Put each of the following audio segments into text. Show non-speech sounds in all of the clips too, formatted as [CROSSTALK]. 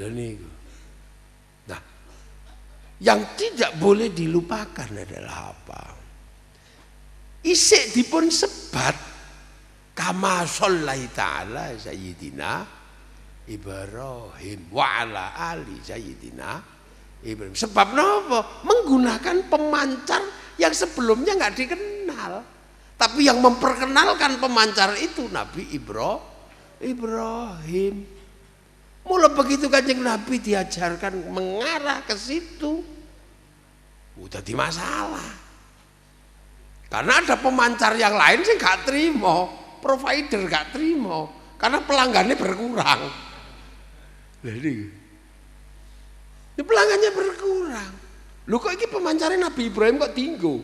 Dan ini. Nah, yang tidak boleh dilupakan adalah apa? Isik dipun sebat kama sholai ta'ala sayyidina Ibrahim wa ala ali sayyidina Ibrahim. Sebab nopo? Menggunakan pemancar yang sebelumnya nggak dikenal. Tapi yang memperkenalkan pemancar itu Nabi Ibro, Ibrahim. Mula begitu kanjeng Nabi diajarkan mengarah ke situ, udah oh, di masalah. Karena ada pemancar yang lain sih gak terima, provider gak terima, karena pelanggannya berkurang. Jadi, ini pelanggannya berkurang. Lu kok ini pemancarnya Nabi Ibrahim kok tinggu?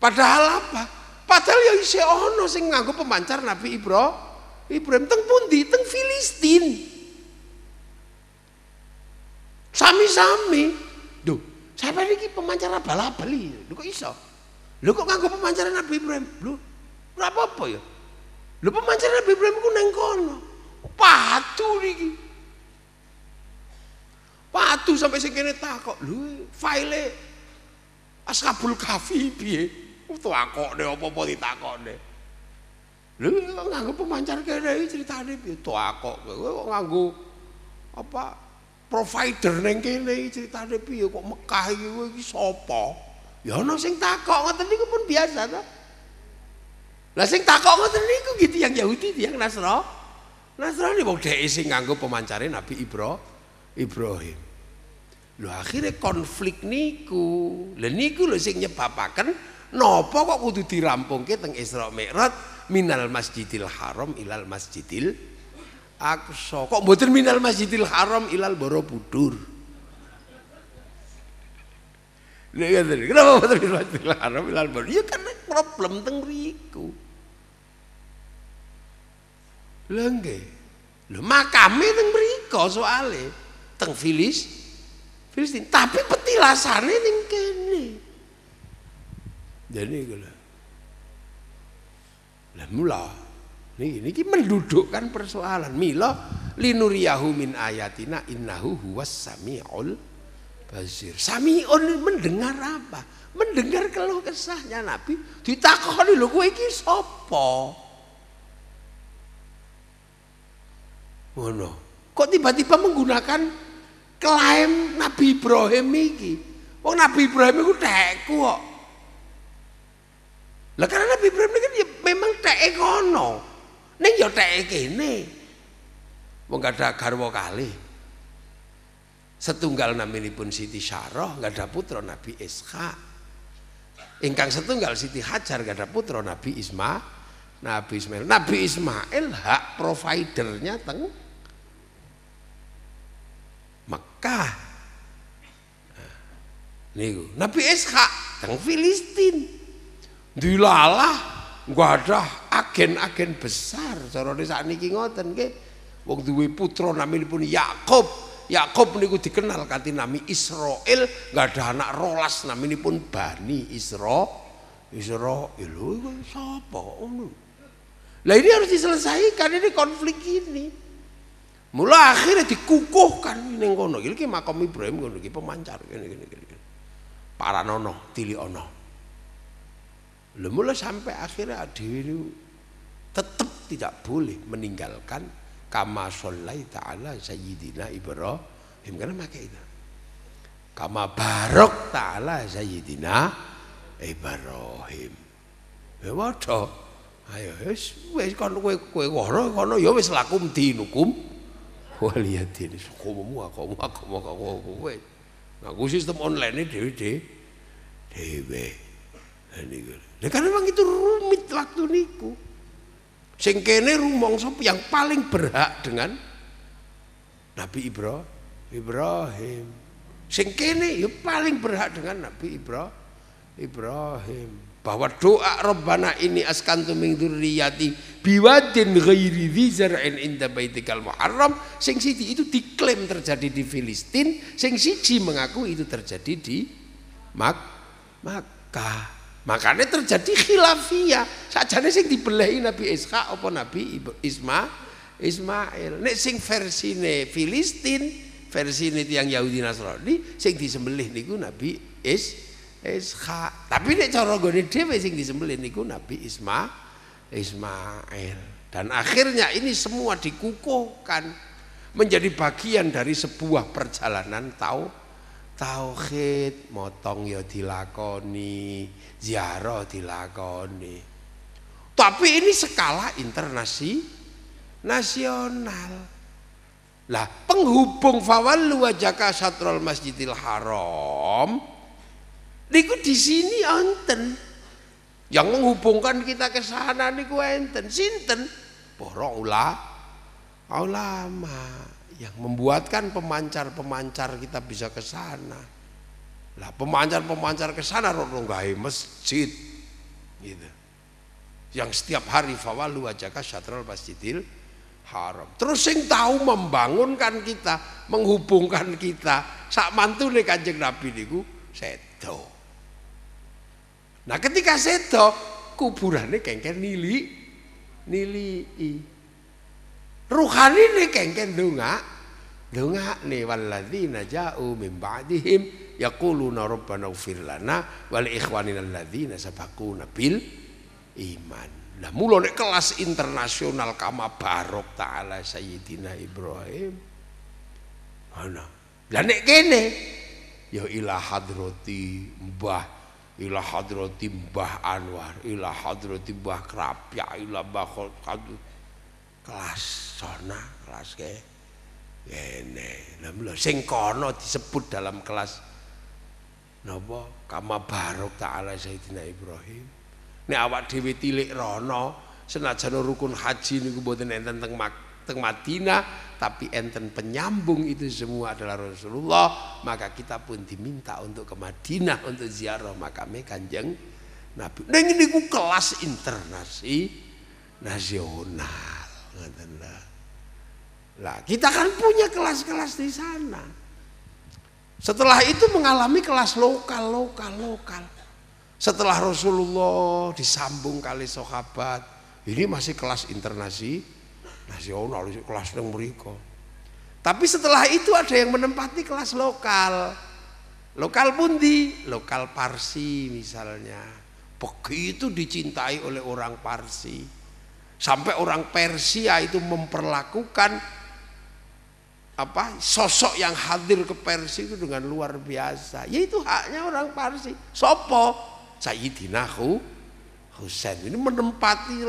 Padahal apa? Padahal ya isi ono sing nganggup pemancar Nabi Ibrahim. Ibrahim teng pundi? Teng Filistin. Sami-sami. Duh, Siapa ini pemancar abal iki. Lho kok iso? Lho kok nganggo pemancar Nabi Ibrahim? Lho, ora apa-apa ya. Lho pemancar Nabi Ibrahim ku neng kono. Patu niki. Patu sampai sekene kok lho file askabul kafi piye? Utuh akokne apa-apa ditakokne. Lha nganggo pemancar kene iki critane piye to akok kowe kok nganggo apa provider ning kene iki critane piye kok Mekah iki kowe iki sapa? Ya ana sing takok ngoten niku pun biasa ta. Lah sing takok ngoten niku gitu yang Yahudi yang Nasra. Nasrani wong dhek sing nganggo pemancare Nabi Ibro Ibrahim. Lho akhirnya konflik niku. Lah niku lho sing nyebabaken napa kok kudu dirampungke teng Isra Mi'raj minal masjidil haram ilal masjidil aqsa kok mboten minal masjidil haram ilal borobudur iya kenapa mboten minal masjidil haram ilal borobudur ya karena problem teng riku lho nggih lho makame teng mriko soale teng Filis Filistin tapi petilasane ning kene jadi gitu lah mula niki niki mendudukkan persoalan mila linuriyahu min ayatina innahu huwas samiul basir. samiul mendengar apa? Mendengar keluh kesahnya Nabi ditakoni lho kowe iki sapa? Ngono. Kok tiba-tiba menggunakan klaim Nabi Ibrahim iki? Wong Nabi Ibrahim iku tekku kok. Lah karena Nabi Ibrahim ini kan ya memang teke kono. Ning ya teke kene. Wong ada garwa kali. Setunggal naminipun Siti Syarah ada putra Nabi Ishak. Ingkang setunggal Siti Hajar ada putra Nabi Isma, Nabi Ismail. Nabi Ismail hak providernya teng Mekah. Nah, Nih Nabi Ishak teng Filistin. dilalah wadah agen-agen besar cara ini saat ini ngoten ke wong duwe putra namanya pun Yakob Yakob niku dikenal kati Israel nggak ada anak rolas namanya pun Bani Isra Israel itu siapa lah ini harus diselesaikan ini konflik ini mula akhirnya dikukuhkan ini kono ini makam Ibrahim kono ini pemancar ini, ini, ini. para nono Lemula sampai akhirnya Dewi ini tetap tidak boleh meninggalkan kama sholai ta'ala sayyidina Ibrahim karena pakai itu kama barok ta'ala sayyidina Ibrahim ya waduh. ayo wes, wis kon yo kue ngono kono ya wis lakum dinukum waliyadin hukummu aku aku aku kowe aku sistem online ini Dewi Dewi Ini niku Ya karena memang itu rumit waktu niku. Sing kene rumangsa yang paling berhak dengan Nabi Ibrahim. Ibrahim. Sing ya paling berhak dengan Nabi Ibrahim. Ibrahim bahwa doa Rabbana ini askantu min dzurriyyati biwadin ghairi dzar'in inda baitikal muharram sing siji itu diklaim terjadi di Filistin sing siji mengaku itu terjadi di Makkah Makanya terjadi khilafiyah. Sajane sing dibelehi Nabi Ishak apa Nabi Isma Ismail. Nek sing versine Filistin, versine tiang Yahudi Nasrani sing disembelih niku Nabi Is Isha. Tapi nek cara gone dhewe sing disembelih niku Nabi Isma Ismail. Dan akhirnya ini semua dikukuhkan menjadi bagian dari sebuah perjalanan tau tauhid motong ya dilakoni ziarah dilakoni. Tapi ini skala internasi nasional. Lah, penghubung fawallu wajaka satrul Masjidil Haram niku di sini enten. Yang menghubungkan kita ke sana niku enten sinten? Para ulama yang membuatkan pemancar-pemancar kita bisa ke sana. Lah pemancar-pemancar ke sana ronggai masjid gitu. Yang setiap hari fawalu ajaka syatral masjidil haram. Terus yang tahu membangunkan kita, menghubungkan kita sak nih Kanjeng Nabi niku sedo. Nah ketika sedo kuburannya kengker nili nili i. Ruhani nih kengker dunga dunga nih waladina jauh mimba dihim yaquluna rabbana ighfir lana wal ikhwanina alladzina sabaquna bil iman. Lah mulo nek kelas internasional kama barok taala sayyidina Ibrahim. Ana. Lah nek kene ya ila hadrati Mbah ila hadrati Mbah Anwar, ila hadrati Mbah Krapya, ila Mbah Khadu. Kelas sana, kelas kene. Lah mula sing kono disebut dalam kelas napa kama barok ta'ala sayyidina Ibrahim Ini awak Dewi tilik rono senajan rukun haji ini mboten enten teng teng Madinah tapi enten penyambung itu semua adalah Rasulullah maka kita pun diminta untuk ke Madinah untuk ziarah makamnya Kanjeng Nabi dan ini ku kelas internasi nasional lah kita kan punya kelas-kelas di sana setelah itu mengalami kelas lokal, lokal, lokal. Setelah Rasulullah disambung kali sahabat, ini masih kelas internasi, nasional, kelas yang mereka. Tapi setelah itu ada yang menempati kelas lokal. Lokal Bundi, lokal Parsi misalnya. Begitu dicintai oleh orang Parsi. Sampai orang Persia itu memperlakukan apa sosok yang hadir ke Persi itu dengan luar biasa. ya itu haknya orang Parsi. Sopo Sayyidina Husain ini menempati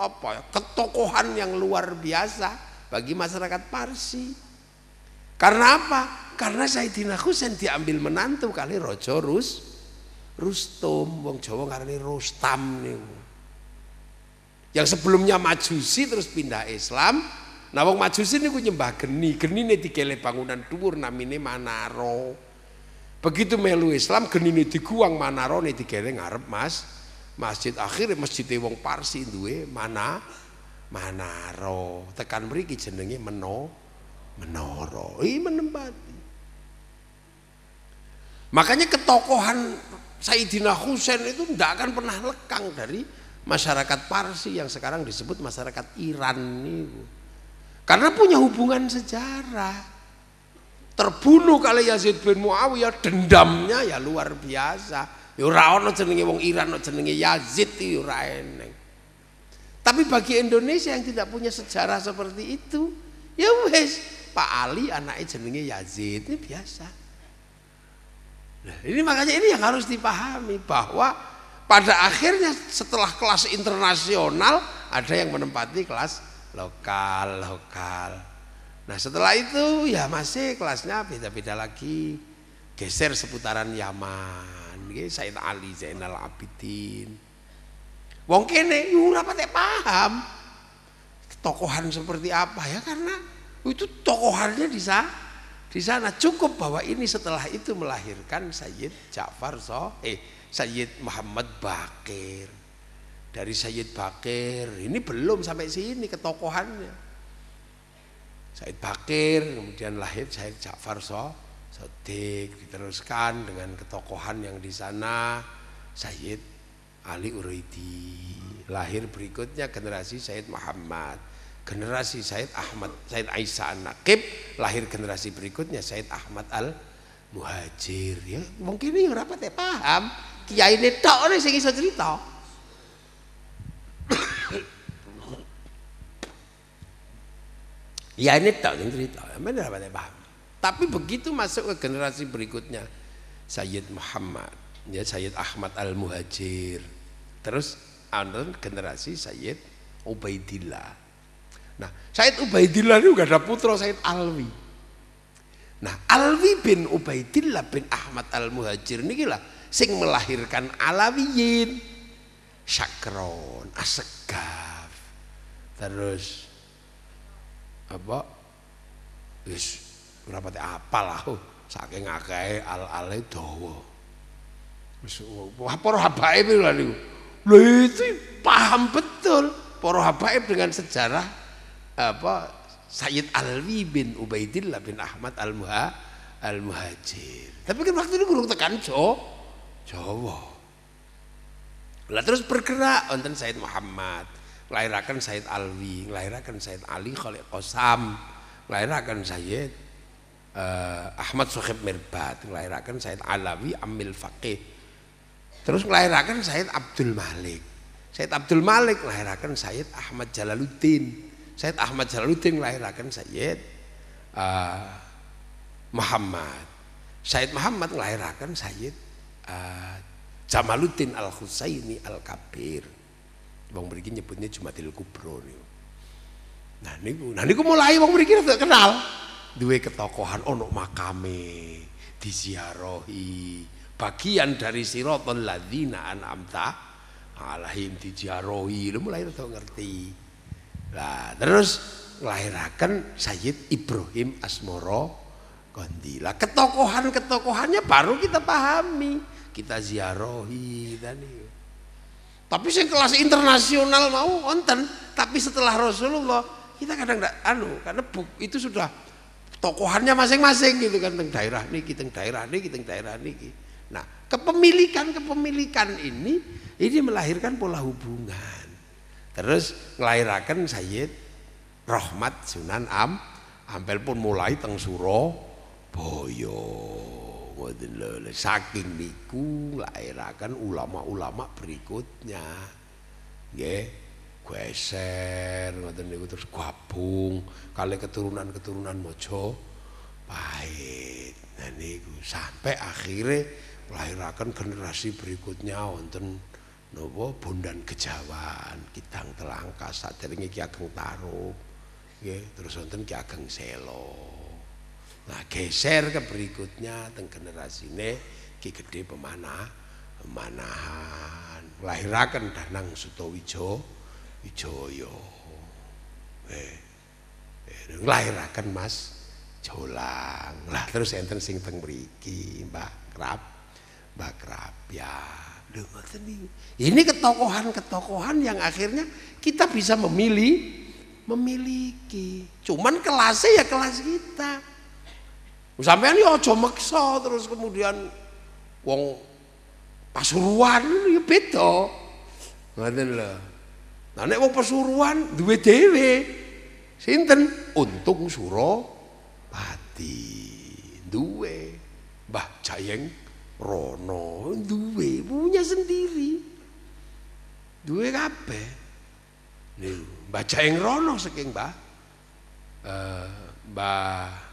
apa ya, ketokohan yang luar biasa bagi masyarakat Parsi. Karena apa? Karena Sayyidina Husain diambil menantu kali Rojo Rus Rustum wong Jawa ngarani Rustam nih. Yang sebelumnya Majusi terus pindah Islam, Nah wong Majusi niku nyembah geni, geni ini dikele bangunan dhuwur namine Manaro. Begitu melu Islam geni ini diguang Manarone dikele ngarep Mas masjid akhirnya masjid wong Parsi duwe mana Manaro. Tekan mriki jenenge Meno Menoro. Ih menempati. Makanya ketokohan Sayyidina Husain itu tidak akan pernah lekang dari masyarakat Parsi yang sekarang disebut masyarakat Iran nih. Karena punya hubungan sejarah. Terbunuh kali Yazid bin Muawiyah, dendamnya ya luar biasa. Ya ora ono wong Iran, jenenge Yazid iki ya ora eneng. Tapi bagi Indonesia yang tidak punya sejarah seperti itu, ya wes Pak Ali anaknya jenenge Yazid ini biasa. Nah, ini makanya ini yang harus dipahami bahwa pada akhirnya setelah kelas internasional ada yang menempati kelas lokal lokal nah setelah itu ya masih kelasnya beda-beda lagi geser seputaran Yaman gitu Said Ali Zainal Abidin wong kene yo ora patek paham tokohan seperti apa ya karena itu tokohannya di sana di sana cukup bahwa ini setelah itu melahirkan Sayyid Ja'far so eh Sayyid Muhammad Bakir dari Sayyid Bakir ini belum sampai sini ketokohannya Sayyid Bakir kemudian lahir Sayyid Ja'far so, Sodik diteruskan dengan ketokohan yang di sana Sayyid Ali Uraidi lahir berikutnya generasi Sayyid Muhammad generasi Said Ahmad Said Aisyah Anakib lahir generasi berikutnya Said Ahmad Al Muhajir ya mungkin ini rapat ya paham kiai ini tok sing iso cerita [CLEARS THROAT] Ya ini tak cerita, benar pada paham. Tapi begitu masuk ke generasi berikutnya, Sayyid Muhammad, ya Sayyid Ahmad Al Muhajir, terus ada anu, generasi Sayyid Ubaidillah. Nah, Sayyid Ubaidillah ini juga ada putra Sayyid Alwi. Nah, Alwi bin Ubaidillah bin Ahmad Al Muhajir ini gila, sing melahirkan Alawiyin sakron asegaf terus apa wis berapa pati apalah, aku saking akeh al-ale dawa wis poroh habaib lho niku lho itu paham betul para habaib dengan sejarah apa Sayyid Alwi bin Ubaidillah bin Ahmad Al-Muha Al-Muhajir. Tapi kan waktu itu kurang tekan Jawa. Jawa. Lah terus bergerak wonten Said Muhammad, nglahiraken Said Alwi, nglahiraken Said Ali Khalid Qasam, nglahiraken Said uh, Ahmad Sohib Mirbat, nglahiraken Said Alawi Amil Faqih. Terus nglahiraken Said Abdul Malik. Said Abdul Malik nglahiraken Said Ahmad Jalaluddin. Said Ahmad Jalaluddin nglahiraken Said uh, Muhammad. Said Muhammad nglahiraken Said uh, Jamaluddin Al-Husaini Al-Kabir. Wong mriki nyebutnya Jumatil Kubro niku. Nah niku, nah niku mulai wong mriki kenal duwe ketokohan ono makame diziarahi. Bagian dari siratul ladzina an'amta alaihim diziarahi. lu mulai rada ngerti. Lah terus lahirakan Sayyid Ibrahim Asmoro Gondila. Ketokohan-ketokohannya baru kita pahami kita ziarohi tadi tapi saya kelas internasional mau onten tapi setelah Rasulullah kita kadang tidak anu karena buk, itu sudah tokohannya masing-masing gitu kan teng daerah niki kita daerah niki kita daerah niki nah kepemilikan kepemilikan ini ini melahirkan pola hubungan terus melahirkan Sayyid Rahmat Sunan Am Ampel pun mulai teng Suro Boyo wonten lho saking niku lairaken ulama-ulama berikutnya nggih geser wonten niku terus gabung kali keturunan-keturunan mojo pahit niku sampai akhirnya melahirkan generasi berikutnya wonten nopo bondan kejawan kidang telangka sadere iki ageng taruk nggih terus wonten ki ageng selo Nah geser ke berikutnya teng generasi ini ki gede pemanah pemanahan lahirakan Danang Sutowijo Wijoyo eh, eh lahirakan Mas Jolang lah terus enten sing teng beriki Mbak Krab Mbak Krab ya ini ketokohan-ketokohan yang akhirnya kita bisa memilih memiliki cuman kelasnya ya kelas kita Sampean ya aja meksa terus kemudian wong pasuruan ya beda. Ngaten lho. Nah nek wong pasuruan duwe dhewe sinten untung suro pati duwe Mbak Jayeng Rono duwe punya sendiri. Duwe kabeh. Nih, Mbah Jayeng Rono saking mbak, uh, Mbah eh,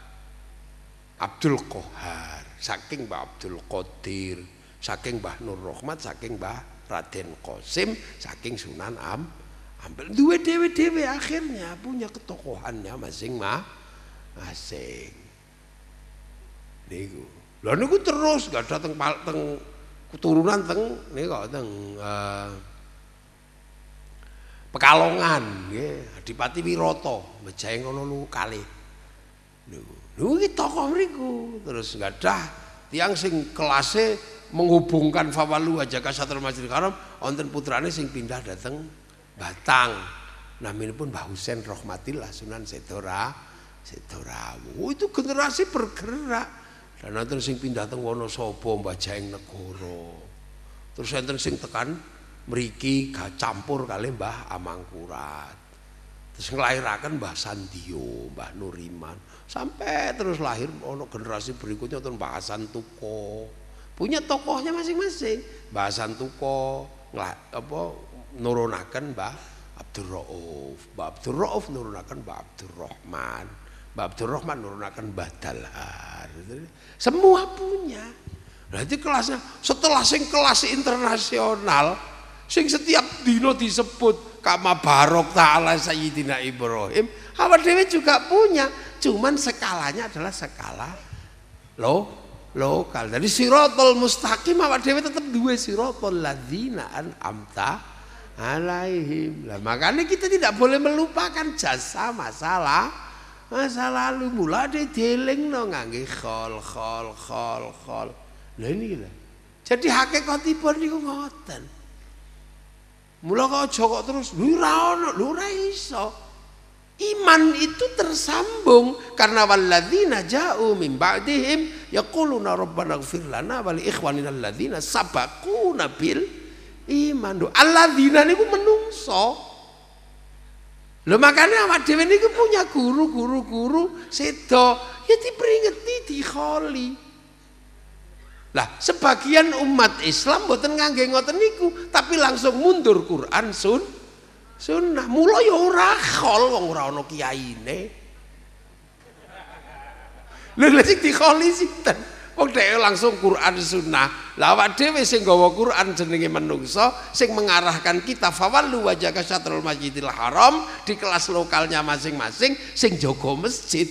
Abdul Kohar, saking Mbah Abdul Qadir, saking Mbah Nur Rohmat, saking Mbah Raden Qasim, saking Sunan Am. Ambil dua dewe-dewe akhirnya punya ketokohannya masing ma masing. Niku. Lah niku terus gak datang teng keturunan teng niku teng uh, Pekalongan nggih, Adipati Wiroto, mejahe ngono lu kali. Niku. Lu tokoh mriku terus gadah tiang sing kelase menghubungkan Fawalu aja ka Satur Masjid Karam wonten putrane sing pindah dateng Batang. Naminipun Mbah Husain rahmatillah Sunan Sedora Sedora. Oh, itu generasi bergerak. Dan terus sing pindah teng Wonosobo Mbah Jaeng Negoro. Terus enten sing tekan mriki gacampur kali Mbah Amangkurat. Terus nglairaken Mbah Sandio, Mbah Nuriman. sampai terus lahir ono generasi berikutnya tuh bahasan tuko punya tokohnya masing-masing bahasan tuko ngelah, apa nurunakan mbah Abdul Rauf Mbah Abdul Rauf nurunakan Mbah Abdul Rahman Mbah Abdul Rahman nurunakan Mbah Dalhar semua punya berarti kelasnya setelah sing kelas internasional sing setiap dino disebut kama barok ta'ala sayyidina Ibrahim awal dewe juga punya cuman skalanya adalah skala lo lokal. dari sirotol mustaqim awak dewi tetap dua sirotol an amta alaihim. Lah makanya kita tidak boleh melupakan jasa masalah masa lalu mula de dieling no ngangge khol khol khol khol lha ini lah jadi hakikatipun niku ngoten mula kok aja terus lu rau ono lho iso Iman itu tersambung karena walladzina ja'u min ba'dihim yaquluna rabbana ighfir lana wa li ikhwanina alladzina sabaquna bil iman. Alladzina niku menungso. Lho makanya awak dhewe niku punya guru-guru-guru sedo ya diperingeti dikholi. Lah sebagian umat Islam mboten ngangge ngoten niku tapi langsung mundur Quran Sunnah Sunnah. mulai ya ora khol wong ora ana kiyaine. Lha lha sing dikholi sinten? Wong dhek langsung Quran sunnah. Lah awak dhewe sing gawa Quran jenenge menungso sing mengarahkan kita fawallu wajaka syatrul masjidil haram di kelas lokalnya masing-masing sing jaga masjid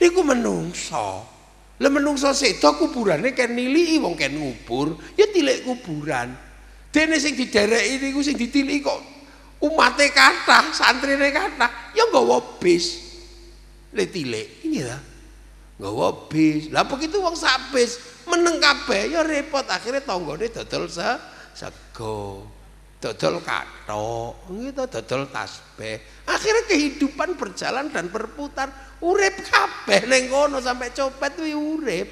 ku menungso. le menungso sedo kuburane ken nilii wong ken ngubur, ya tilik kuburan. Dene sing didereki ku sing ditiliki kok umate santri santrine kathah, ya nggak wabis, Le ini lah, nggak wabis, Lah begitu uang sak bis ya repot akhirnya tonggolnya dodol se sego. Dodol kato, gitu dodol tasbe, Akhirnya kehidupan berjalan dan berputar. urep kape, nengono sampai copet kuwi urep.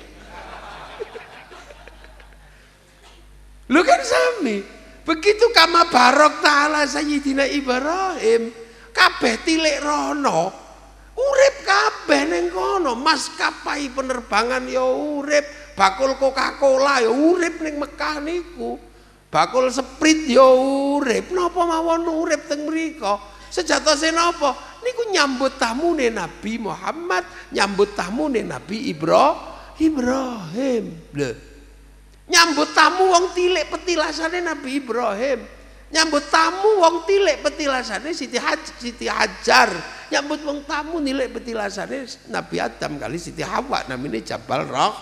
[LAUGHS] Lu kan sami, Begitu kama barok ta'ala sayyidina Ibrahim Kabeh tilik rono Urip kabeh neng kono Mas kapai penerbangan ya urip Bakul coca cola ya urip neng Mekah niku Bakul sprit ya urip Nopo mawon urip teng mriko Sejatose nopo Niku nyambut tamu Nabi Muhammad Nyambut tamu Nabi Ibrahim Nyambut tamu wong tilik petilasane Nabi Ibrahim. Nyambut tamu wong tilik petilasane Siti Haj, Siti Hajar. Nyambut wong tamu nilik petilasane Nabi Adam kali Siti Hawa Namanya Jabal Roh.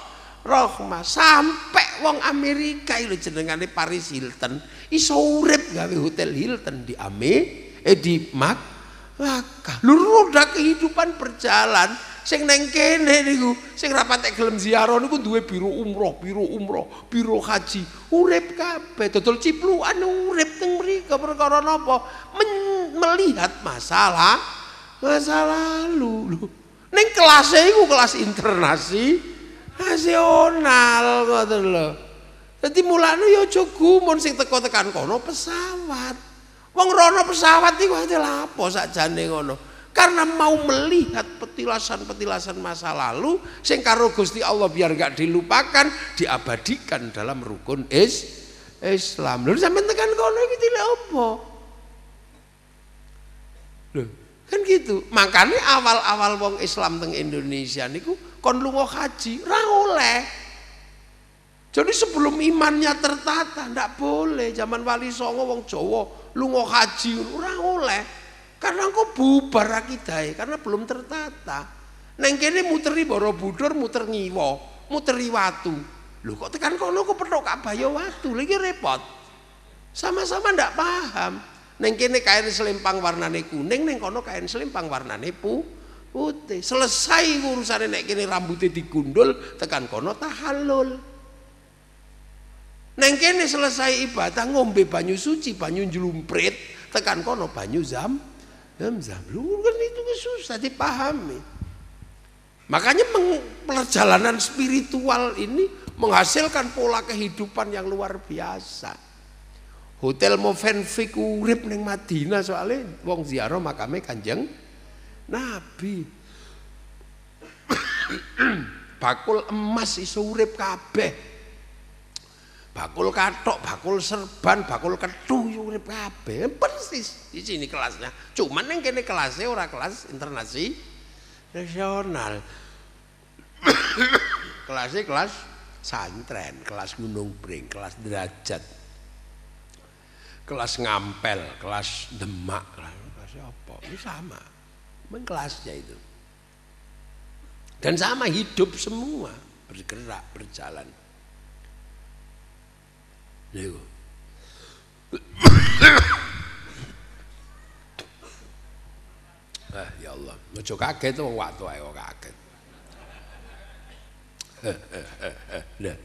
Rohmah sampai wong Amerika itu jenengane Paris Hilton iso urip gawe hotel Hilton di Ame eh di Mak Laka. Lu roda kehidupan berjalan sing neng kene niku sing ra patek gelem ziarah niku duwe biru umroh biru umroh biru haji urip kabeh dodol anu urip teng mriku perkara napa melihat masalah masalah lalu lho ning kelas e kelas internasi nasional ngoten lho dadi mulane ya aja gumun sing teko tekan kono pesawat wong rono pesawat iku ate lapo sakjane ngono karena mau melihat petilasan-petilasan masa lalu sing karo Gusti Allah biar gak dilupakan diabadikan dalam rukun is Islam lho sampean tekan kono iki tidak apa lho kan gitu makanya awal-awal wong Islam teng Indonesia niku kon lunga haji ra oleh jadi sebelum imannya tertata ndak boleh zaman Wali Songo wong Jawa lunga haji ora oleh karena engkau bubar akidahnya, karena belum tertata. Neng kene muteri Borobudur, muter ngiwo, muteri watu. Lu kok tekan kono kok petok ya watu, lagi repot. Sama-sama ndak paham. Neng kene kain selimpang warnane kuning, neng kono kain selempang warnane pu putih. Selesai urusan nek kene rambutnya digundul, tekan kono tahalul. Neng kene selesai ibadah ngombe banyu suci, banyu jlumprit, tekan kono banyu zam Zamzam. Lu kan itu susah dipahami. Makanya perjalanan spiritual ini menghasilkan pola kehidupan yang luar biasa. Hotel Movenfik urip neng Madinah soalnya wong ziarah makamnya Kanjeng Nabi. [COUGHS] Bakul emas iso urip kabeh bakul katok, bakul serban, bakul ketu ya urip kabeh. Persis di sini kelasnya. Cuman yang kene kelasnya ora kelas internasi nasional. [COUGHS] kelasnya kelas santren, kelas gunung bring, kelas derajat. Kelas ngampel, kelas demak, kelas apa? Ini sama. Memang kelasnya itu. Dan sama hidup semua bergerak, berjalan. Niku. ah, ya Allah, aja kaget wong watu ae kok kaget. nah.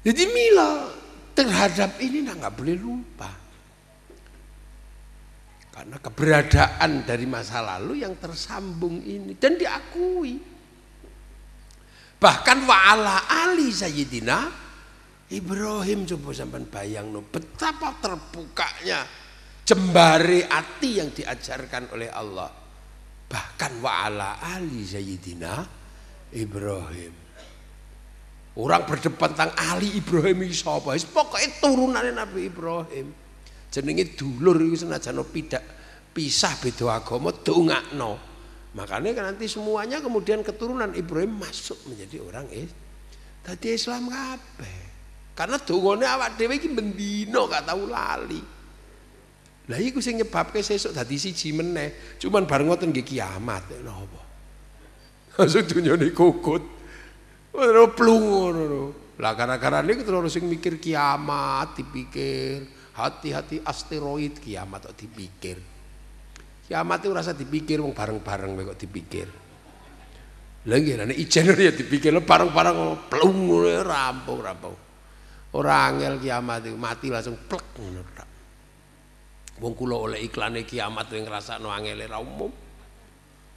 Jadi Mila terhadap ini nggak boleh lupa. Karena keberadaan dari masa lalu yang tersambung ini dan diakui. Bahkan wa'ala Ali Sayyidina Ibrahim coba bayang no betapa terbukanya jembari hati yang diajarkan oleh Allah. Bahkan wa'ala ali Sayyidina Ibrahim. Orang berdepan tentang Ali Ibrahim iki sapa? Pokoknya turunan Nabi Ibrahim. Jenenge dulur itu senajan tidak pisah beda agama no Makanya kan nanti semuanya kemudian keturunan Ibrahim masuk menjadi orang Islam. Tadi Islam kabeh. Karena dongone awak dhewe iki bendino gak tau lali. Lah iku sing nyebabke sesuk dadi siji meneh. Cuman bareng ngoten nggih kiamat napa. Ya, Langsung dunya kukut. Ora plung ngono. Lah gara-gara niku terus sing mikir kiamat dipikir, hati-hati asteroid kiamat kok dipikir. Kiamat itu rasa dipikir wong bareng-bareng kok dipikir. Lagi, nanti ijen [LAUGHS] ya dipikir bareng-bareng plung rampung-rampung. Orang angel kiamat itu mati langsung plek ngono tok. Wong kula oleh iklane kiamat yang ngrasakno angele ra umum.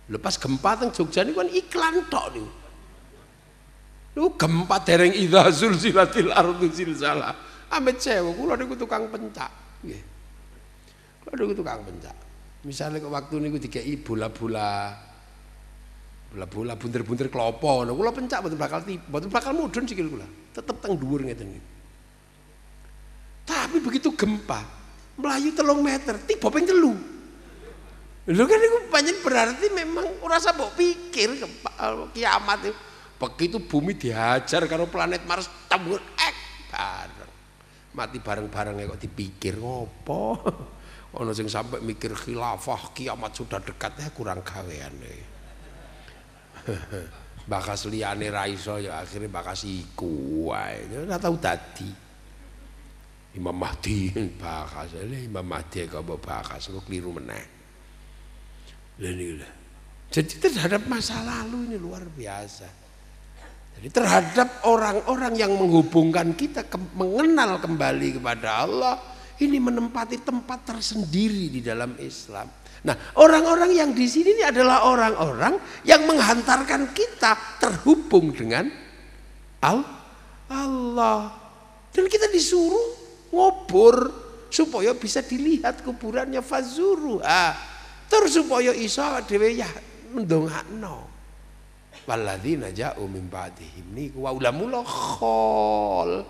Lepas gempa teng Jogja niku kan iklan tok niku. Lu gempa dereng idza zulzilatil ardu zilzala. Amit sewu kula niku tukang pencak. Nggih. Kula niku tukang pencak. Misalnya ke waktu niku dikei bola-bola bola-bola bunder-bunder kelopo ngono. Kula pencak mboten bakal mboten bakal mudun sikil kula. Tetep teng dhuwur ngeten niku. Tapi begitu gempa, melayu telung meter, tiba ping telu. Lho kan itu banyak berarti memang ora bok pikir gempa, eh, kiamat itu. Begitu bumi dihajar karo planet Mars tembur ek bareng. Mati bareng-bareng kok dipikir [LAUGHS] ngopo. Ono sing sampai mikir khilafah kiamat sudah dekat ya kurang gawean. [LAUGHS] bakas liane raiso ya akhirnya bakas iku wae. Ora tau dadi. Imam Mahdi bahas ini Imam Mahdi yang kau bahas kok keliru meneh lha lah. jadi terhadap masa lalu ini luar biasa jadi terhadap orang-orang yang menghubungkan kita ke, mengenal kembali kepada Allah ini menempati tempat tersendiri di dalam Islam. Nah, orang-orang yang di sini ini adalah orang-orang yang menghantarkan kita terhubung dengan Allah. Dan kita disuruh ngubur supaya bisa dilihat kuburannya fazuru terus supaya iso awak dhewe ya mendongakno walladzina ja'u min ba'dihim niku wa ulamul khol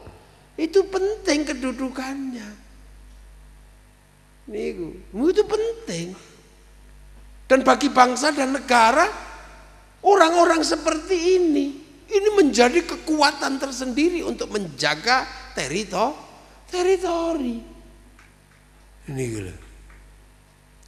itu penting kedudukannya niku itu penting dan bagi bangsa dan negara orang-orang seperti ini ini menjadi kekuatan tersendiri untuk menjaga teritori teritori. Ini gila.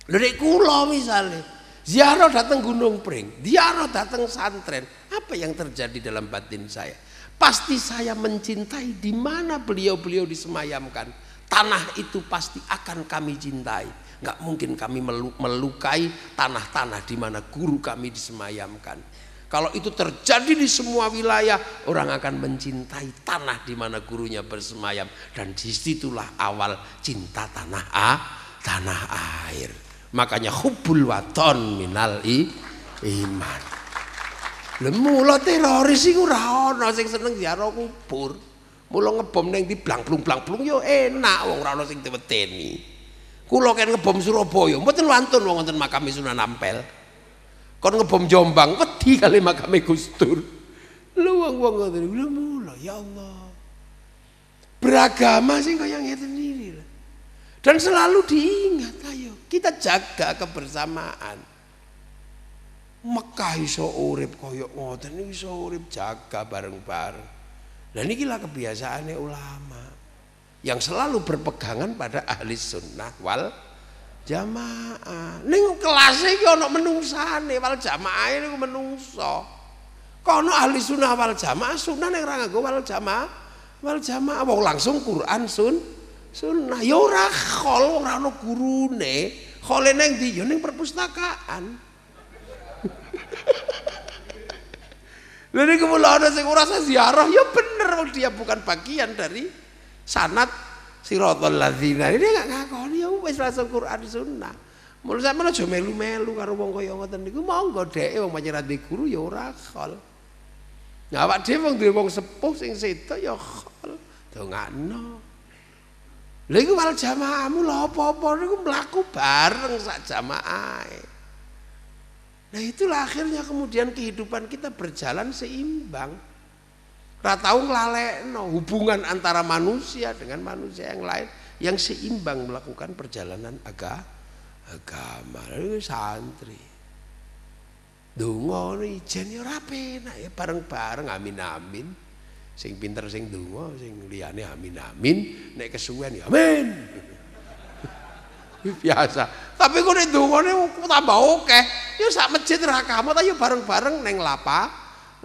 dari kula misalnya ziarah datang Gunung Pring, ziarah datang santren, apa yang terjadi dalam batin saya? Pasti saya mencintai di mana beliau-beliau disemayamkan. Tanah itu pasti akan kami cintai. Enggak mungkin kami melukai tanah-tanah di mana guru kami disemayamkan. Kalau itu terjadi di semua wilayah, orang akan mencintai tanah di mana gurunya bersemayam dan disitulah awal cinta tanah A, tanah air. Makanya hubul waton minal i, iman. Lemula teroris iku ora ana sing seneng diaro kubur. Mula ngebom ning di blang plung yo enak wong ora ana sing diweteni. Kula kan ngebom Surabaya, mboten wonten wong wonten makam Sunan Ampel kon ngebom Jombang wedi kali makame Gustur lu wong-wong ngoten lu mula ya Allah beragama sih kaya ngeten sendiri lah. dan selalu diingat ayo kita jaga kebersamaan Mekah iso urip kaya ngoten iso urip jaga bareng-bareng dan inilah kebiasaannya ulama yang selalu berpegangan pada ahli sunnah wal jamaah ning kelas iki ana menungsane wal jamaah niku menungso kono ahli sunnah wal jamaah sunnah ning ora nganggo wal jamaah wal jamaah wong langsung Quran sun sunnah ya ora khol ora ana gurune khole ning ndi ya ning perpustakaan Lalu kemudian ada yang ziarah, ya benar, dia bukan bagian dari sanat siratal ladzina dia ngaco ngakoni ya wis langsung Quran sunnah Mulai lo cuma melu-melu karo wong kaya ngoten niku monggo deh wong pancen duwe guru ya ora khol. Ya awak dhewe wong duwe wong sepuh sing sedok ya khol. Dongakno. Lha iku wal jamaahmu lho apa-apa niku mlaku bareng sak Jamaah. Nah itulah akhirnya kemudian kehidupan kita berjalan seimbang. Ora tahu nglalekno hubungan antara manusia dengan manusia yang lain yang seimbang melakukan perjalanan aga, agama. Lalu santri. Dungo nih ya rapi nah ya bareng-bareng amin-amin. Sing pinter sing dungo sing liane amin-amin, nek kesuwen ya amin. [LAUGHS] biasa. Tapi dungo nih aku tambah okay. Ya sak masjid rakamu tapi ya bareng-bareng neng lapa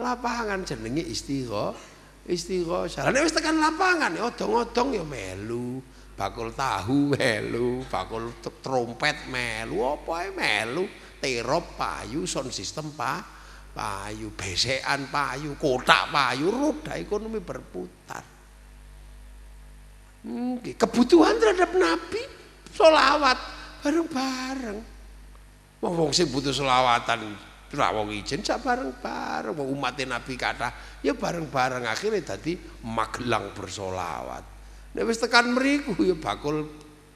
lapangan jenenge istiqo. Istighosah. Lah nek wis tekan lapangan ya odong-odong ya melu, bakul tahu melu, bakul trompet melu, apa ae melu, terop payu sound system pa, payu, besekan payu, kotak payu, roda ekonomi berputar. Hmm, kebutuhan terhadap nabi sholawat, bareng-bareng. Wong sing butuh sholawatan. Terus wong ijen sak bareng-bareng wong umat Nabi kata, ya bareng-bareng akhirnya dadi magelang bersolawat. Nek wis tekan mriku ya bakul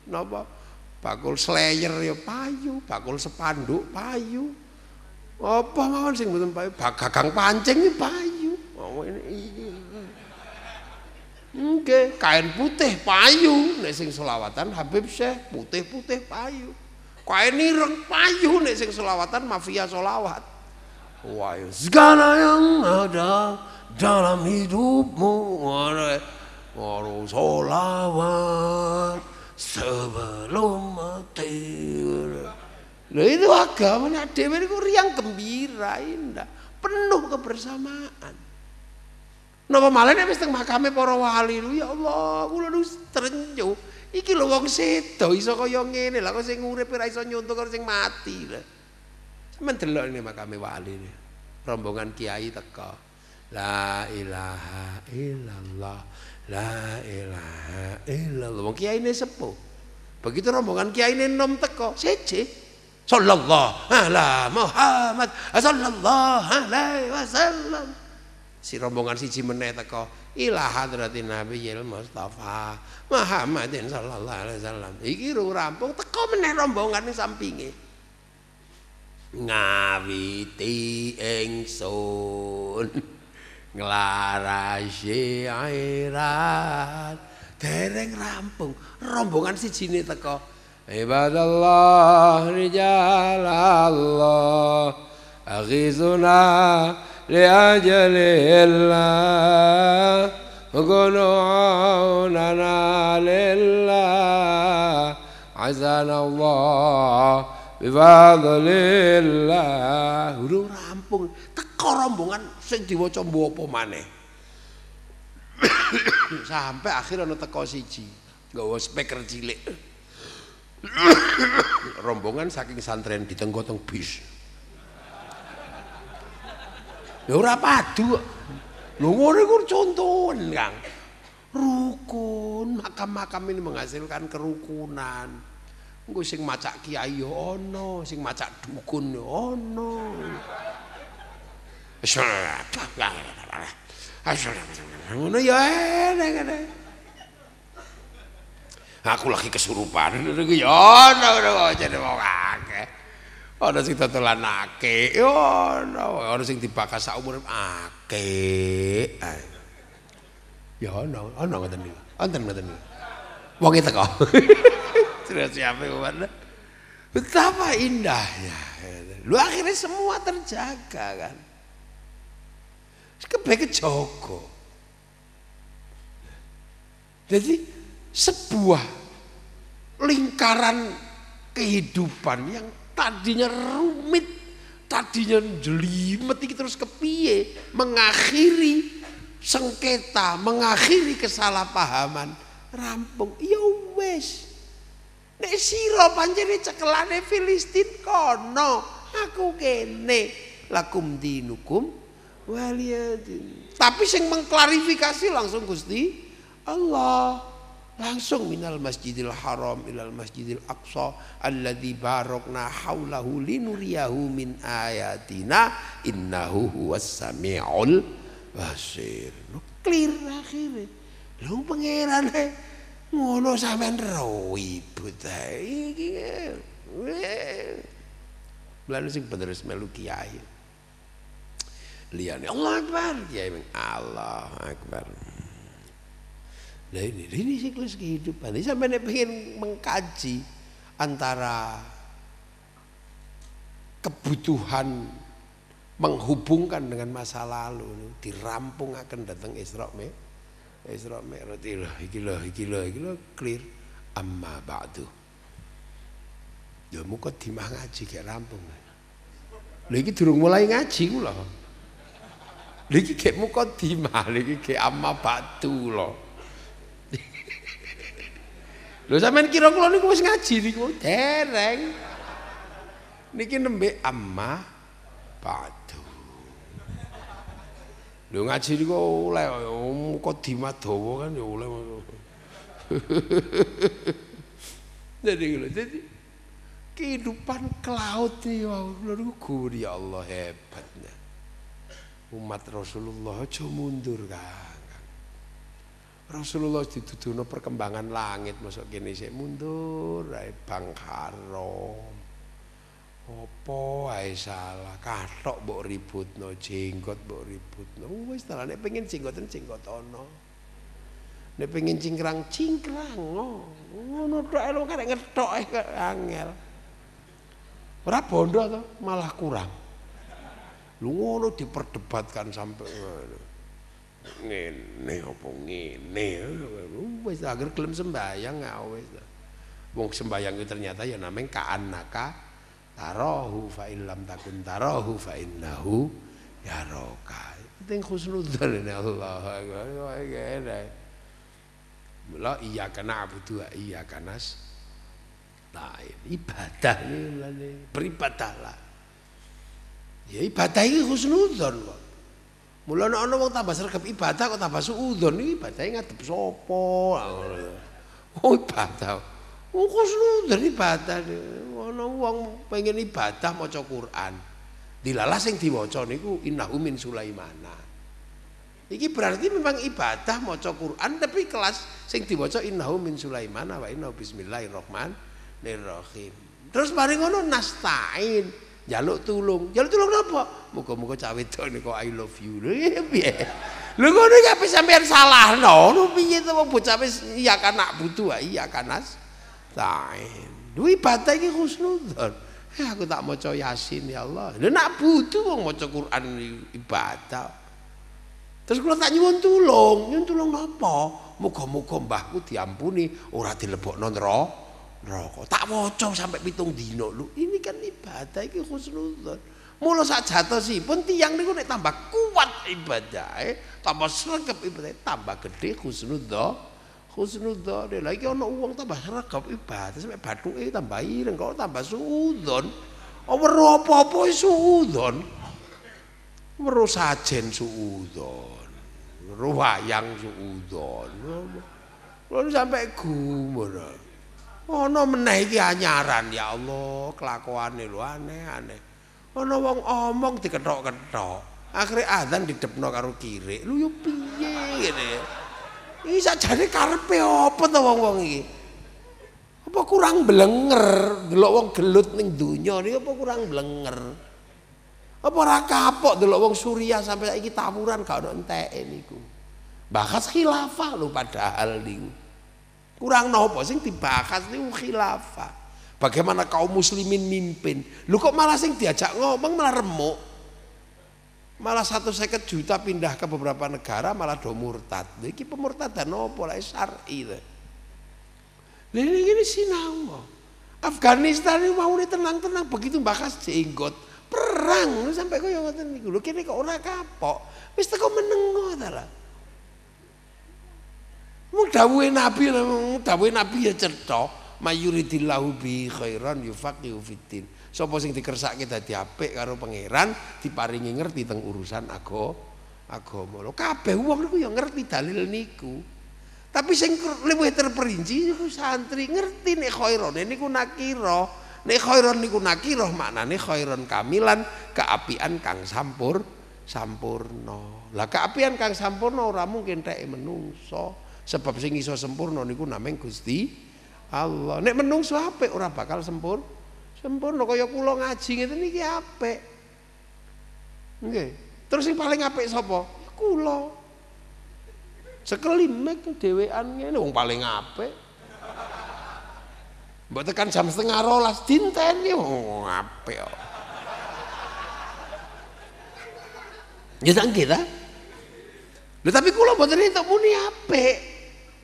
napa? Bakul slayer ya payu, bakul sepanduk payu. Apa mawon sing mboten payu? gagang pancing ya payu. Oh ini. Nggih, kain putih payu nek sing selawatan Habib Syekh putih-putih payu. ini nireng payu nih sing solawatan mafia solawat. Wah, segala yang ada dalam hidupmu Waru solawat sebelum mati. Loh itu agamanya dewi itu riang gembira indah penuh kebersamaan. Napa malah nih mesti makamnya para wali ya Allah, gue terus terenjuk. Iki lho wong sedo iso kaya ngene, lha kok sing urip ora iso nyuntuk karo sing mati. lah. delok ning makame wali ne. Rombongan kiai teko. La ilaha illallah. La ilaha illallah. Wong kiai nesepo, Begitu rombongan kiai ne nom teko, seje. Sallallahu ala Muhammad. Sallallahu alaihi wasallam. Si rombongan siji meneh teko, ila hadratin yil mustafa Muhammadin sallallahu alaihi wasallam iki ru rampung teko meneh rombongan ning sampinge ngawiti ingsun nglarasi airat dereng rampung rombongan si sijine teko ibadallah rijalallah aghizuna لأجل الله وقنوعنا لله عزنا Allah bifadlillah udah rampung teko rombongan sing diwaca bopo apa [COUGHS] sampai akhir ana teko siji nggawa speaker cilik [COUGHS] rombongan saking santren ditenggotong bis Ya ora padu. Lho ngono iku contoen, Kang. Rukun, makam-makam ini menghasilkan kerukunan. Engko sing macak kiai yo ono, sing macak dukun yo ono. Ngono ya enak Aku lagi kesurupan, ya ono ngono jane wong akeh. Ana sing dodolanake, ana ya ana sing dibakas sak umur ake, Ya oh ana ngoten niku. Wonten ngoten mau Wong kok Sudah siapa mana Betapa indahnya. Lu akhirnya semua terjaga kan. ke Joko. Jadi sebuah lingkaran kehidupan yang tadinya rumit, tadinya jelimet iki terus kepiye mengakhiri sengketa, mengakhiri kesalahpahaman, rampung. Ya wis. Nek sira pancene cekelane Filistin kono, aku kene. Lakum dinukum waliyadin. Tapi sing mengklarifikasi langsung Gusti Allah. Langsung minal masjidil haram ilal masjidil aqsa alladzi barokna haulahu linuriyahu min ayatina innahu huwas samiul basir. Lu clear akhirnya. Lu pangeran ngono sampean ro ibu ta iki. Lalu sing bener melu kiai. Liyane Allah Akbar, kiai Allah Akbar. Nah ini, ini siklus kehidupan. Ini sampai ingin mengkaji antara kebutuhan menghubungkan dengan masa lalu dirampung akan datang Isra Me Isra Mi'raj ilah lo ikilah lo clear amma ba'du ya muka dimah ngaji kayak rampung lha iki durung mulai ngaji kula lha iki kayak muka dimah iki kayak amma ba'du loh Lho sampean kira kula niku wis ngaji niku dereng. Niki nembe amma padu. Lho ngaji niku oleh muka um, dimadawa kan ya oleh. [LAUGHS] Jadi lho jadi kehidupan kelaut nih wow, ya, lho ya Allah hebatnya. Umat Rasulullah aja mundur kan. Rasulullah dituduhno perkembangan langit masuk kene sik mundur ae bang haram. Apa ae salah, kathok mbok ributno, jenggot mbok ributno. Wis ta nek pengin jenggoten pengen Nek pengin cingkrang cingkrang ngono tok lu karek ngethok angel. Ora bondo to, malah kurang. Lu ngono diperdebatkan sampai ngene apa ngene wis agar gelem sembayang ah, wis wong sembayang itu ternyata ya namanya kaanaka tarahu fa illam takun tarahu fa innahu roka. penting khusnudzon ini Allah Mula iya abu abudu iya kanas lain ibadah ini beribadahlah ya ibadah ini khusnudzon kok Mula ana ana wong tambah sregep ibadah kok tambah suudon iki ibadahe ngadep sapa. Oh ibadah. Oh kok suudon ibadah. Ana wong pengen ibadah maca Quran. Dilalah sing diwaca niku innahu min Sulaimana. Iki berarti memang ibadah maca Quran tapi kelas sing diwaca innahu min Sulaimana wa innahu bismillahirrahmanirrahim. Terus mari ngono nastain. Jaluk tulung. Jaluk tulung napa? Muga-muga cah wedok niku I love you. Piye? Lho ngono iki apa sampean salah no? Lho piye to bocah wis iya kan nak butuh ah, iya kan as. Taen. Duwi bata iki khusnudzon. Eh aku tak maca Yasin ya Allah. Lho nak butuh wong maca Quran ibadah. Terus kula tak nyuwun tulung, nyuwun tulung napa? Muga-muga mbahku diampuni ora dilebokno neraka. rokok. Tak waca sampai pitung dino lu. Ini kan ibadah iki khusnudzon. Mula sak jatosipun tiyang niku nek tambah kuat ibadahe, tambah sregep ibadahe, tambah gedhe khusnudzon. Khusnudzon lagi ana uang tambah sregep ibadah sampai bathuke tambah ireng kok tambah suudon Over oh, apa-apa suudzon. Weruh sajen suudon Weruh wayang suudzon. Lha sampai gumun. Ana meneh iki anyaran ya Allah, kelakuane lho aneh-aneh. Ana wong omong dikethok-kethok. Akhire azan didepno karo kirik. Lho yo piye ngene. Iki sajane karepe apa to wong-wong iki? Apa kurang belenger Delok wong gelut ning donya niki apa kurang belenger Apa ora kapok delok wong Suriah sampai saiki tawuran gak ono enteke niku. Bahas khilafah lho padahal niku. Kurang nopo sing dibahas niku khilafah. Bagaimana kaum muslimin mimpin. Lu kok malah sing diajak ngomong malah remuk. Malah satu seket juta pindah ke beberapa negara malah do murtad. pemurtad dan nopo lah syar'i. Ini gini sinau. Afghanistan ini mau tenang-tenang begitu bahas jenggot perang sampai kau yang ngoten niku lho kene kok ora kapok wis teko menengok ta lah mudawuhe nabi mudawuhe nabi ya cerita mayuridillahu bi khairan yufaqihu fitin sapa sing dikersake dadi apik karo pangeran diparingi ngerti teng urusan aku agama lo kabeh wong niku ya ngerti dalil niku tapi sing luwih terperinci niku santri ngerti nek khairone niku nakira nek khairon niku nakira maknane khairon kamilan keapian kang sampur sampurna lah keapian kang sampurna ora mungkin teke menungso Sebab sing iso sempurna niku nameng Gusti Allah. Nek menungso apik ora bakal sempur sempurna kaya kula ngaji ngeten niki apik. Nggih. Terus sing paling apik sapa? Kula. Sekelimek dhewean ngene wong paling apik. Mbok tekan jam setengah rolas dinteni wong apik kok. Ya tak kita. Lha tapi kula mboten entuk muni apik.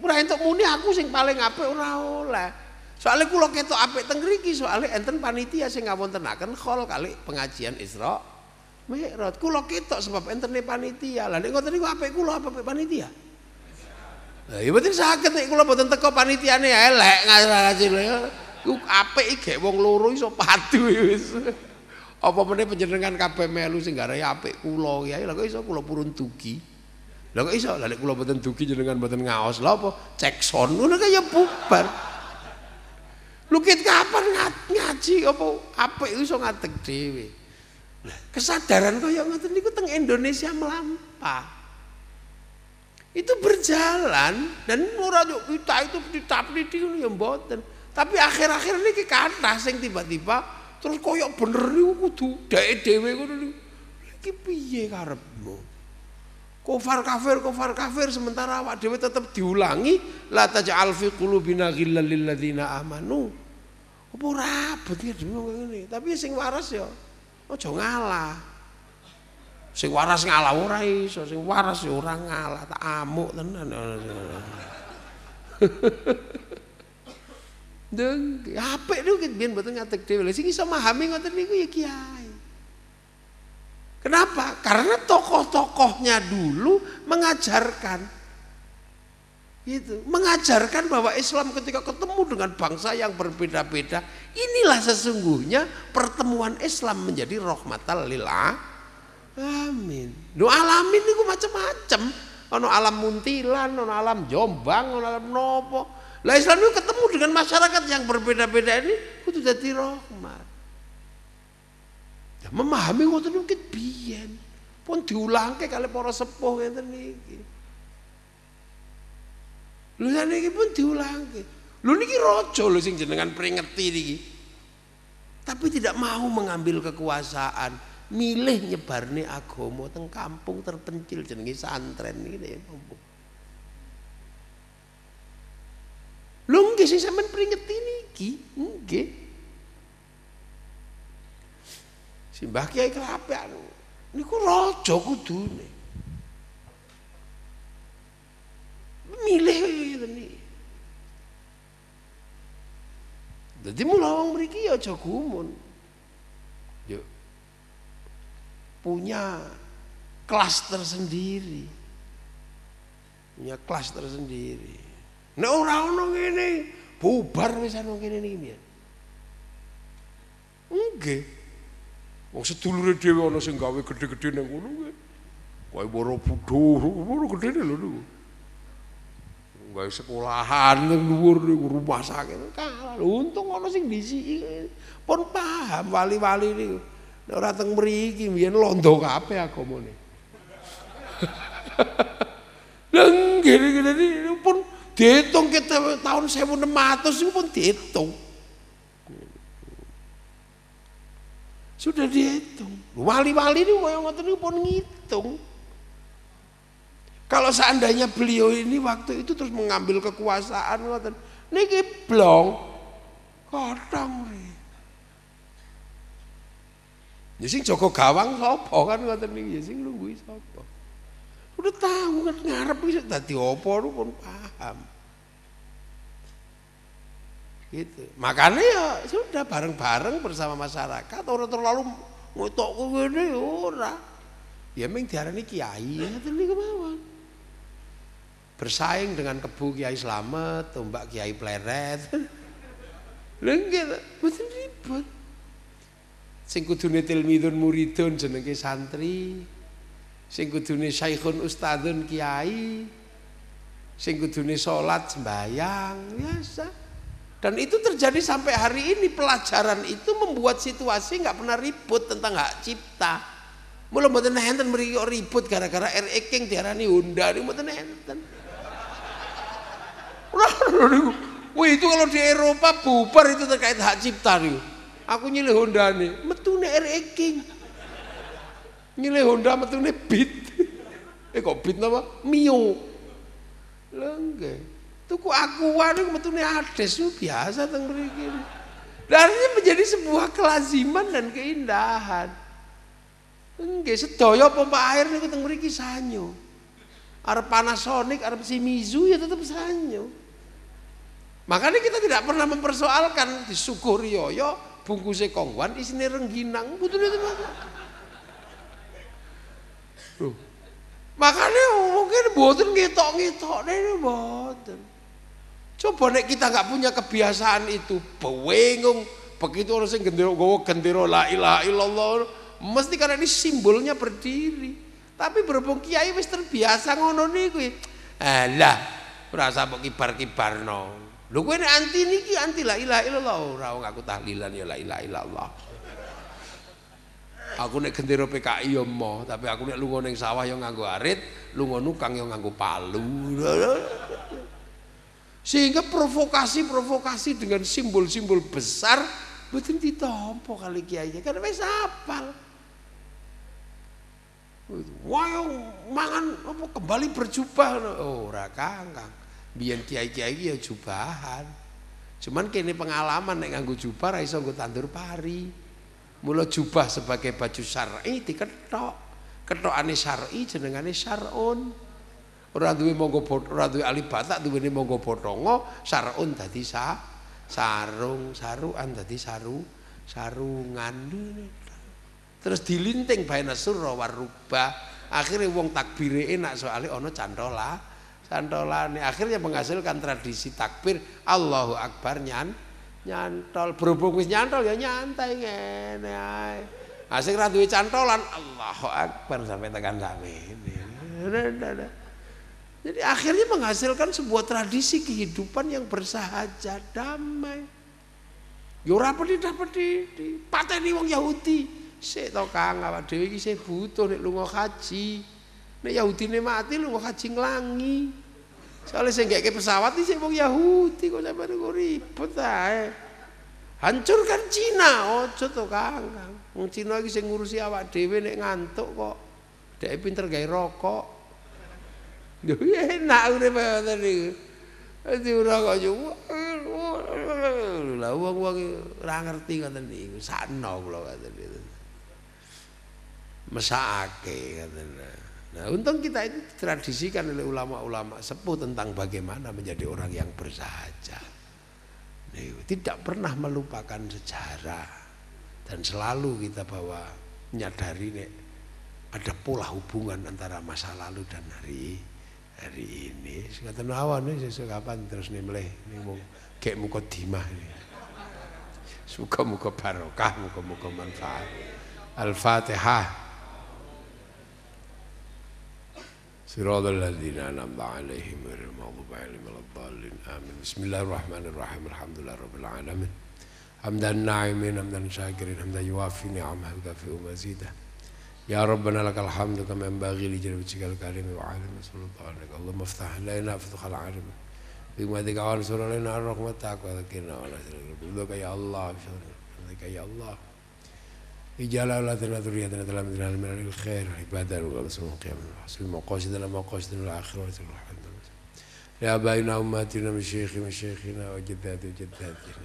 Ora entuk muni aku sing paling apik ora oleh. Soale kula ketok apik teng mriki soale enten panitia sing ngawontenaken khol kali pengajian Isra Mi'raj. Kula ketok sebab enten panitia. Lah nek ngoten niku apik kula apa apik panitia? Lah iya mboten saged nek kula mboten teko panitiane ya elek lho. Ya. Ku apik iki wong loro iso padu [LAUGHS] wis. Apa meneh panjenengan kabeh melu sing gara apik kula kiai ya, lha kok iso kula purun dugi. Lha kok iso? Lah nek kula mboten dugi jenengan mboten ngaos, lha apa? Cekson ngono kaya bubar. Lukit kapan ngaji apa apik iso ngadeg dhewe. Nah, kesadaran kaya ngoten niku teng Indonesia melampa, Itu berjalan dan murah kita itu di ya mboten. Tapi akhir-akhir ini kata sing tiba-tiba terus koyok bener niku kudu dhek dhewe ngono niku. Iki piye karepmu? Kufar kafir, kufar kafir sementara awak dewi tetap diulangi la taj'al fi qulubina ghillal lil ladzina amanu. Apa rabet ya ngene. Tapi sing waras ya aja ngalah. Sing waras ngalah ora iso, sing waras ya ora ngalah, tak amuk tenan. [LAUGHS] Deng, itu kan biar betul ngatek dhewe. Sini sama memahami ngoten niku ya kiai. Kenapa? Karena tokoh-tokohnya dulu mengajarkan itu mengajarkan bahwa Islam ketika ketemu dengan bangsa yang berbeda-beda inilah sesungguhnya pertemuan Islam menjadi rahmatan lil Amin. Doa alamin itu macam-macam. Ono alam Muntilan, ono alam Jombang, ono alam Nopo. Lah Islam itu ketemu dengan masyarakat yang berbeda-beda ini itu jadi rahmat memahami ngoten niku kit biyen. Pun diulangke kali para sepuh yang niki. Lho ya niki pun diulangke. Lho niki rojo lho sing jenengan peringeti niki. Tapi tidak mau mengambil kekuasaan, milih nyebarne agomo teng kampung terpencil jenenge santren niki. Lho ya, nggih sing sampean peringeti niki, nggih. Simbah Mbah Kiai anu. niku raja kudune. Milih ini. Gitu iki. jadi mula wong ya aja gumun. Yo punya kelas tersendiri. Punya kelas tersendiri. Nek nah, ora ono ngene, bubar misalnya ana nih iki. Nggih. Wong oh, sedulure dhewe ana sing gawe gedhe-gedhe nang ngono kuwi. Kowe boro bodoh, boro gedhe lho lho. Gawe sekolahan nang dhuwur rumah sakit untung ana sing disiki. Pun paham wali-wali niku. Nek ora teng mriki biyen londo kabeh agamane. Lenggir-lenggir [LAUGHS] pun diitung kita tahun 1600 pun diitung. Sudah dihitung. Wali-wali ini yang ini pun ngitung. Kalau seandainya beliau ini waktu itu terus mengambil kekuasaan ngotot niki blong kodong Ya sing Joko Gawang sapa kan ngoten niki ya sing gue sapa. Udah tahu kan ngarep bisa tadi opor pun paham gitu makanya ya sudah bareng-bareng bersama masyarakat orang terlalu ngutok gini ora ya ming diarani kiai ya ini bawah, bersaing dengan kebu kiai selamat tombak kiai pleret lengket [LAUGHS] gitu, mesti ribut sing kudune tilmidun muridun jenenge santri sing kudune syaikhun ustadzun kiai sing kudune salat sembayang biasa ya dan itu terjadi sampai hari ini pelajaran itu membuat situasi nggak pernah ribut tentang hak cipta. Mula mboten enten mriki ribut gara-gara RE King diarani Honda niku mboten enten. Wah itu kalau di Eropa bubar itu terkait hak cipta nih. Aku nyilih Honda nih, metune RE King. Nyilih Honda metune Beat. Eh kok Beat nama Mio. Lenggeng tuku akuan iku metune ades biasa teng mriki. darinya menjadi sebuah kelaziman dan keindahan. enggak sedaya pompa air niku teng mriki sanyo. Arab Panasonic, Arab Shimizu ya tetap sanyo. Makanya kita tidak pernah mempersoalkan disyukuri yoyo bungkusnya kongwan di sini rengginang butuh itu mana? Makanya mungkin boten ngitok ngitok deh boten. Coba nek kita nggak punya kebiasaan itu, bewengung begitu orang sing gendero gowo gendero la ilaha illallah mesti karena ini simbolnya berdiri tapi berhubung kiai wis terbiasa ngono niku alah rasa kok kibar-kibar no lho kowe anti niki anti la ilaha illallah ora wong aku tahlilan ya la ilaha illallah aku nek gendero PKI ya mau tapi aku nek lunga ning sawah ya nganggo arit lunga nukang ya nganggo palu Sehingga provokasi-provokasi dengan simbol-simbol besar betul ditompo kali kiai karena wis hafal. wow mangan apa kembali berjubah oh ora kangkang. biar kiai-kiai ya jubahan. Cuman kini pengalaman nek nganggo jubah ra iso tandur pari. Mula jubah sebagai baju syar'i diketok. Ketokane syar'i jenengane syar'un ora duwe monggo ora duwe alibata duwene monggo bothongo sarun tadi sa sarung saruan dadi saru sarungan terus dilinting baina surra warubah akhirnya wong takbire enak soalnya ono candola candolane akhirnya menghasilkan tradisi takbir Allahu Akbar nyan nyantol berhubung wis nyantol ya nyantai ngene ae asik nah, ra duwe cantolan Allahu Akbar sampai tekan ini. Nah, nah, jadi akhirnya menghasilkan sebuah tradisi kehidupan yang bersahaja, damai. Yo ya ora pedhi di pateni wong Yahudi. Sik to Kang, awak dhewe iki sik butuh nek lunga haji. Nek Yahudine mati lunga haji nglangi. Soalnya sing gekke pesawat iki sik wong Yahudi kok sampe ribut ae. Hancurkan Cina, ojo to Kang. Wong Cina iki sing ngurusi awak dhewe nek ngantuk kok. Dhek pinter gawe rokok enak urip ngoten niku. Diura kaya lah wong-wong ora ngerti ngoten niku, sakno kula ngoten niku. Mesake ngoten. Nah, untung kita itu tradisikan oleh ulama-ulama sepuh tentang bagaimana menjadi orang yang bersahaja. tidak pernah melupakan sejarah dan selalu kita bawa menyadari nih ada pola hubungan antara masa lalu dan hari hari ini kata awan nih sesuk kapan terus nih mulai nih mau kayak muka timah nih suka muka barokah muka muka manfaat al-fatihah صراط الذين أنعمت عليهم غير المغضوب عليهم ولا الضالين آمين بسم الله الرحمن الرحيم الحمد لله رب العالمين حمدا ناعمين حمدا شاكرين حمدا يوافي نعمه ويكافئ مزيده يا ربنا لك الحمد كما ينبغي لجلب لجلبتك الكريم وعالم سلطانك اللهم افتح لنا فتح العالم بمدك وانصر لنا الرقم التاك وذكرنا ونسلك يا الله بفضلك يا الله اجعل اولادنا ذريتنا تلامذتنا من الخير عبادا ومسلم قيام المحسن مقاصدنا مقاصدنا الاخره والحمد لابائنا وامهاتنا من شيخ من شيخنا وجدات وجداتنا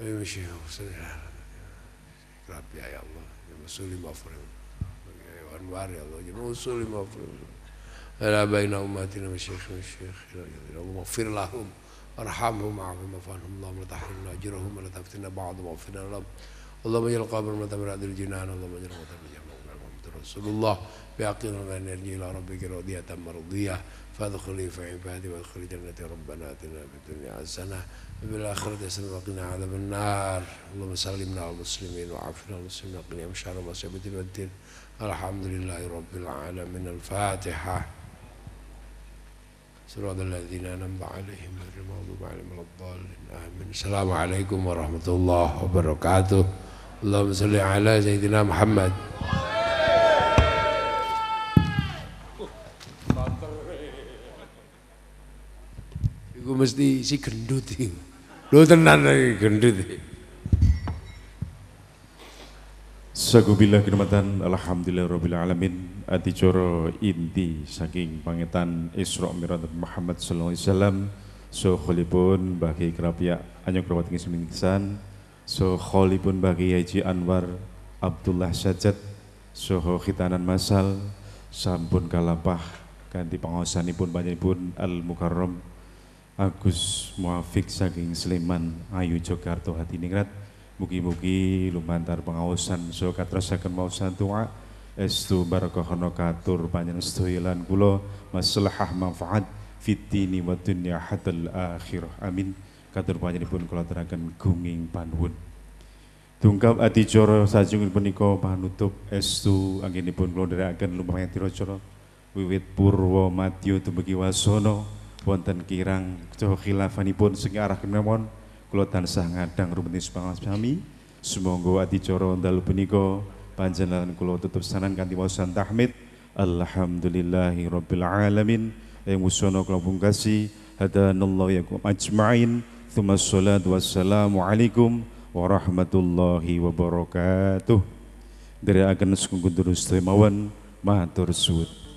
ومن ومشيخ وصلنا Rabbi ya Allah jemaah suli mafrim Wan war ya Allah jemaah suli mafrim Ala baina ummatina wa syekh wa syekh Allah mafir lahum Arhamhum a'afim afanhum Allah tahrimna ajrahum Wa taftina ba'adum wa'afina lahum Allah اجعل قبر من تمر عدل الجنان اللهم اجعل قبر من محمد رسول الله بيقين ان نرجع الى ربك راضيه مرضيه فادخلي في عبادي وادخلي جنتي ربنا اتنا في الدنيا حسنه بالآخرة حسنة وقنا عذاب النار اللهم سلمنا على المسلمين وعافنا على المسلمين وقنا مشاعر مصيبة الدين الحمد لله رب العالمين الفاتحة صراط الذين أنعمت عليهم غير المغضوب عليهم ولا الضالين آمين السلام عليكم ورحمة الله وبركاته اللهم صل على سيدنا محمد Iku mesti si gendut itu. Lho tenan lagi gendut. Sagubillah kinamatan alhamdulillah rabbil alamin ati coro inti saking pangetan Isra Mi'raj Muhammad sallallahu alaihi wasallam so kholipun bagi kerapia anyong krawat ngisminsan so kholipun bagi Haji Anwar Abdullah Sajat soho khitanan masal sampun kalapah kanthi pangosanipun panjenenganipun Al Mukarram Agus Muafik saking Sleman Ayu Jogarto Ningrat Mugi-mugi lumantar pengawasan so katrasaken mawasan tuwa estu barakohono katur panjenengan sedoyolan kulo maslahah manfaat fitini wa dunia hatal akhir amin katur pun kalau terangkan gunging panuwun tungkap ati joro sajungin punika panutup estu kulo kula lumayan tiro tiracara wiwit Purwo madya dumugi Wasono wonten kirang Jawa khilafanipun sing arah kemawon kula tansah ngadang rumenis pangastami sumangga adicara dalu punika panjenengan kula tutup sanan kanthi wasan tahmid alhamdulillahi rabbil alamin yang usana kula pungkasi hadanallahu yakum ajmain thumma sholatu wassalamu alaikum warahmatullahi wabarakatuh dari akan sekungkun terus matur suwun